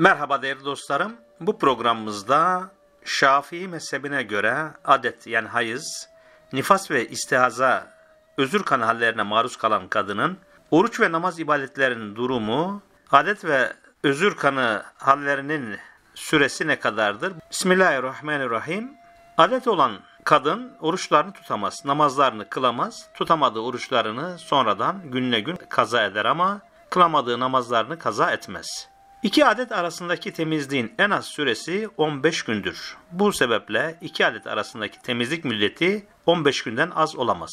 Merhaba değerli dostlarım. Bu programımızda Şafii mezhebine göre adet yani hayız, nifas ve istihaza özür kan hallerine maruz kalan kadının oruç ve namaz ibadetlerinin durumu, adet ve özür kanı hallerinin süresi ne kadardır? Bismillahirrahmanirrahim. Adet olan kadın oruçlarını tutamaz, namazlarını kılamaz. Tutamadığı oruçlarını sonradan günle gün kaza eder ama kılamadığı namazlarını kaza etmez. İki adet arasındaki temizliğin en az süresi 15 gündür. Bu sebeple iki adet arasındaki temizlik müddeti 15 günden az olamaz.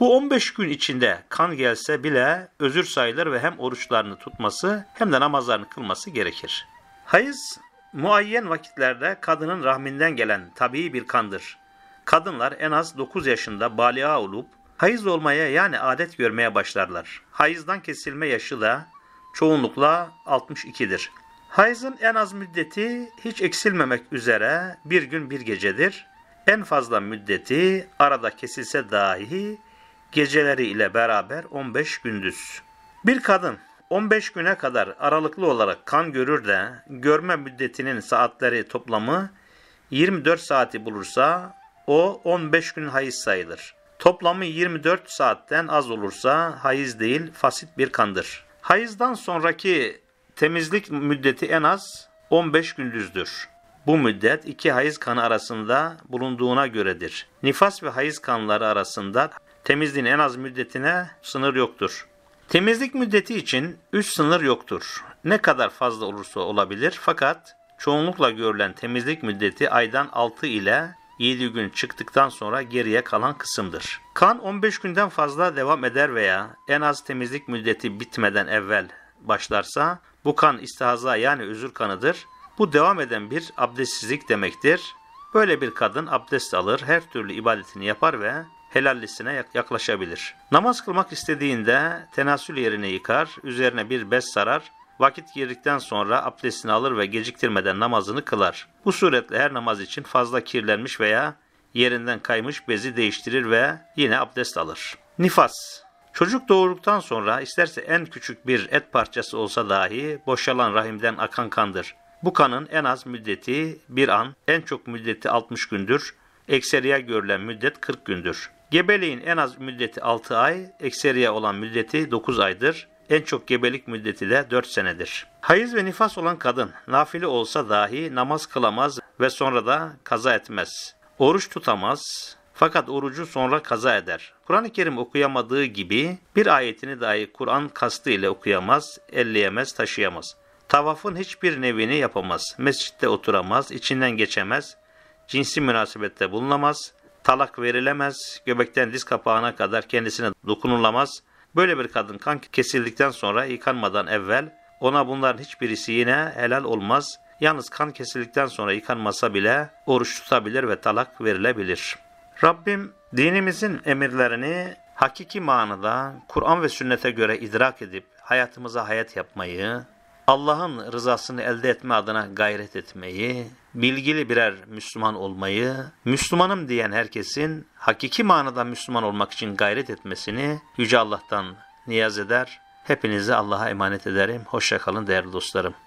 Bu 15 gün içinde kan gelse bile özür sayılır ve hem oruçlarını tutması hem de namazlarını kılması gerekir. Hayız, muayyen vakitlerde kadının rahminden gelen tabii bir kandır. Kadınlar en az 9 yaşında balia olup hayız olmaya yani adet görmeye başlarlar. Hayızdan kesilme yaşı da çoğunlukla 62'dir. Hayızın en az müddeti hiç eksilmemek üzere bir gün bir gecedir. En fazla müddeti arada kesilse dahi geceleri ile beraber 15 gündüz. Bir kadın 15 güne kadar aralıklı olarak kan görür de görme müddetinin saatleri toplamı 24 saati bulursa o 15 gün hayız sayılır. Toplamı 24 saatten az olursa hayız değil fasit bir kandır. Hayızdan sonraki temizlik müddeti en az 15 gündüzdür. Bu müddet iki hayız kanı arasında bulunduğuna göredir. Nifas ve hayız kanları arasında temizliğin en az müddetine sınır yoktur. Temizlik müddeti için üst sınır yoktur. Ne kadar fazla olursa olabilir fakat çoğunlukla görülen temizlik müddeti aydan 6 ile 7 gün çıktıktan sonra geriye kalan kısımdır. Kan 15 günden fazla devam eder veya en az temizlik müddeti bitmeden evvel başlarsa bu kan istihaza yani özür kanıdır. Bu devam eden bir abdestsizlik demektir. Böyle bir kadın abdest alır, her türlü ibadetini yapar ve helallisine yaklaşabilir. Namaz kılmak istediğinde tenasül yerini yıkar, üzerine bir bez sarar, Vakit girdikten sonra abdestini alır ve geciktirmeden namazını kılar. Bu suretle her namaz için fazla kirlenmiş veya yerinden kaymış bezi değiştirir ve yine abdest alır. Nifas Çocuk doğurduktan sonra isterse en küçük bir et parçası olsa dahi boşalan rahimden akan kandır. Bu kanın en az müddeti bir an, en çok müddeti 60 gündür, ekseriye görülen müddet 40 gündür. Gebeliğin en az müddeti 6 ay, ekseriye olan müddeti 9 aydır. En çok gebelik müddeti de 4 senedir. Hayız ve nifas olan kadın nafile olsa dahi namaz kılamaz ve sonra da kaza etmez. Oruç tutamaz fakat orucu sonra kaza eder. Kur'an-ı Kerim okuyamadığı gibi bir ayetini dahi Kur'an kastı ile okuyamaz, elleyemez, taşıyamaz. Tavafın hiçbir nevini yapamaz. Mescitte oturamaz, içinden geçemez, cinsi münasebette bulunamaz, talak verilemez, göbekten diz kapağına kadar kendisine dokunulamaz, Böyle bir kadın kan kesildikten sonra yıkanmadan evvel ona bunların hiçbirisi yine helal olmaz. Yalnız kan kesildikten sonra yıkanmasa bile oruç tutabilir ve talak verilebilir. Rabbim dinimizin emirlerini hakiki manada Kur'an ve sünnete göre idrak edip hayatımıza hayat yapmayı, Allah'ın rızasını elde etme adına gayret etmeyi, bilgili birer Müslüman olmayı, Müslümanım diyen herkesin hakiki manada Müslüman olmak için gayret etmesini Yüce Allah'tan niyaz eder. Hepinizi Allah'a emanet ederim. Hoşçakalın değerli dostlarım.